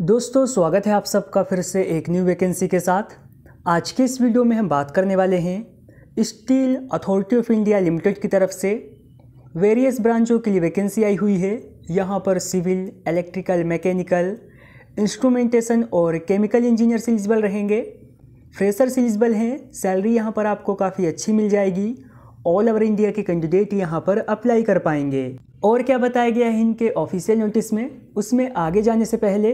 दोस्तों स्वागत है आप सबका फिर से एक न्यू वैकेंसी के साथ आज के इस वीडियो में हम बात करने वाले हैं Steel Authority of India Limited की तरफ से वेरियस ब्रांचों के लिए वैकेंसी आई हुई है यहाँ पर सिविल इलेक्ट्रिकल मैकेनिकल इंस्ट्रूमेंटेशन और केमिकल इंजीनियर एलिजिबल रहेंगे फ्रेशर एलिजिबल हैं सैलरी यहाँ पर आपको काफ़ी अच्छी मिल जाएगी ऑल ओवर इंडिया के कैंडिडेट यहाँ पर अप्लाई कर पाएंगे और क्या बताया गया है इनके ऑफिशियल नोटिस में उसमें आगे जाने से पहले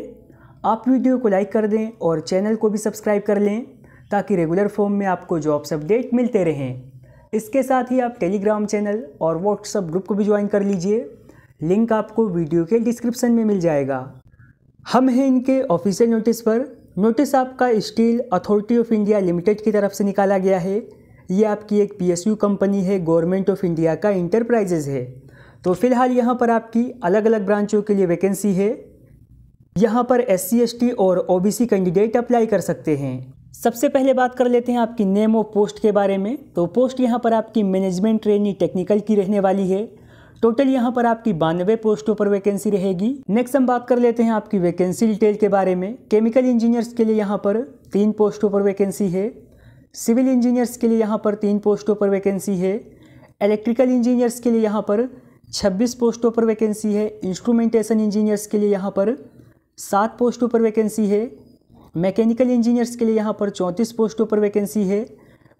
आप वीडियो को लाइक कर दें और चैनल को भी सब्सक्राइब कर लें ताकि रेगुलर फॉर्म में आपको जॉब्स अपडेट मिलते रहें इसके साथ ही आप टेलीग्राम चैनल और व्हाट्सअप ग्रुप को भी ज्वाइन कर लीजिए लिंक आपको वीडियो के डिस्क्रिप्शन में मिल जाएगा हम हैं इनके ऑफिशियल नोटिस पर नोटिस आपका Steel Authority of India Limited की तरफ से निकाला गया है ये आपकी एक पीएसयू कंपनी है गवर्नमेंट ऑफ इंडिया का इंटरप्राइजेज है तो फिलहाल यहाँ पर आपकी अलग अलग ब्रांचों के लिए वैकेंसी है यहाँ पर एस सी और ओ कैंडिडेट अप्लाई कर सकते हैं सबसे पहले बात कर लेते हैं आपकी नेम ऑफ पोस्ट के बारे में तो पोस्ट यहाँ पर आपकी मैनेजमेंट ट्रेनिंग टेक्निकल की रहने वाली है टोटल यहाँ पर आपकी बानवे पोस्टों पर वैकेंसी रहेगी नेक्स्ट हम बात कर लेते हैं आपकी वैकेंसी डिटेल के बारे में केमिकल इंजीनियर्स के लिए यहाँ पर तीन पोस्टों पर वैकेंसी है सिविल इंजीनियर्स के लिए यहाँ पर तीन पोस्टों पर वैकेंसी है इलेक्ट्रिकल इंजीनियर्स के लिए यहाँ पर 26 पोस्टों पर वैकेंसी है इंस्ट्रूमेंटेशन इंजीनियर्स के लिए यहाँ पर सात पोस्टों पर वैकेंसी है मैकेनिकल इंजीनियर्स के लिए यहाँ पर चौंतीस पोस्टों पर वैकेंसी है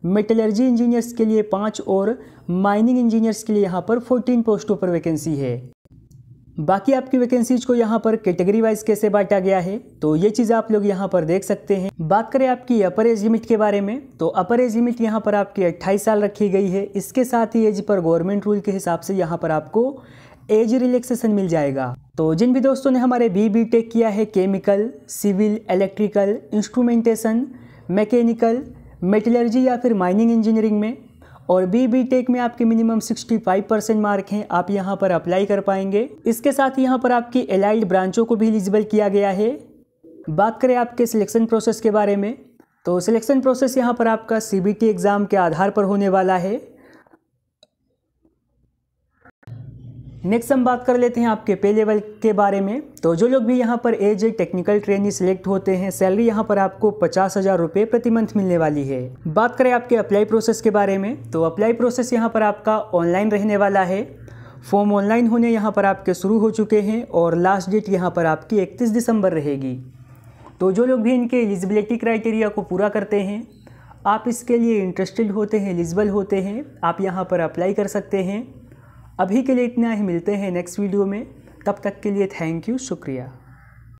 मेटलर्जी इंजीनियर्स के लिए पाँच और माइनिंग इंजीनियर्स के लिए यहाँ पर फोर्टीन पोस्टों पर वैकेंसी है बाकी आपकी वैकेंसीज को यहाँ पर कैटेगरी वाइज कैसे बांटा गया है तो ये चीज़ आप लोग यहाँ पर देख सकते हैं बात करें आपकी अपर एज लिमिट के बारे में तो अपर एज लिमिट यहाँ पर आपकी 28 साल रखी गई है इसके साथ ही एज पर गवर्नमेंट रूल के हिसाब से यहाँ पर आपको एज रिलैक्सेशन मिल जाएगा तो जिन भी दोस्तों ने हमारे बी बी टेक किया है chemical civil electrical instrumentation mechanical metallurgy या फिर माइनिंग इंजीनियरिंग में और बी बी टेक में आपके मिनिमम 65 परसेंट मार्क हैं आप यहाँ पर अप्लाई कर पाएंगे इसके साथ ही यहाँ पर आपकी एलाइड ब्रांचों को भी एलिजिबल किया गया है बात करें आपके सिलेक्शन प्रोसेस के बारे में तो सिलेक्शन प्रोसेस यहाँ पर आपका सी एग्ज़ाम के आधार पर होने वाला है नेक्स्ट हम बात कर लेते हैं आपके पे लेवल के बारे में तो जो लोग भी यहाँ पर एज टेक्निकल ट्रेनी सिलेक्ट होते हैं सैलरी यहाँ पर आपको पचास हज़ार रुपये प्रति मंथ मिलने वाली है बात करें आपके अप्लाई प्रोसेस के बारे में तो अप्लाई प्रोसेस यहाँ पर आपका ऑनलाइन रहने वाला है फॉर्म ऑनलाइन होने यहाँ पर आपके शुरू हो चुके हैं और लास्ट डेट यहाँ पर आपकी इकतीस दिसंबर रहेगी तो जो लोग भी इनके एलिजिबिलिटी क्राइटेरिया को पूरा करते हैं आप इसके लिए इंटरेस्टेड होते हैं एलिजिबल होते हैं आप यहाँ पर अप्लाई कर सकते हैं अभी के लिए इतना ही मिलते हैं नेक्स्ट वीडियो में तब तक के लिए थैंक यू शुक्रिया